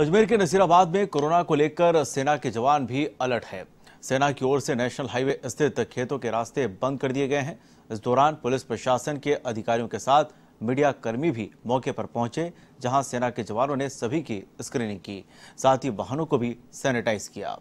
अजमेर के नसीराबाद में कोरोना को लेकर सेना के जवान भी अलर्ट है सेना की ओर से नेशनल हाईवे स्थित खेतों के रास्ते बंद कर दिए गए हैं इस दौरान पुलिस प्रशासन के अधिकारियों के साथ मीडिया कर्मी भी मौके पर पहुंचे जहां सेना के जवानों ने सभी की स्क्रीनिंग की साथ ही वाहनों को भी सैनिटाइज किया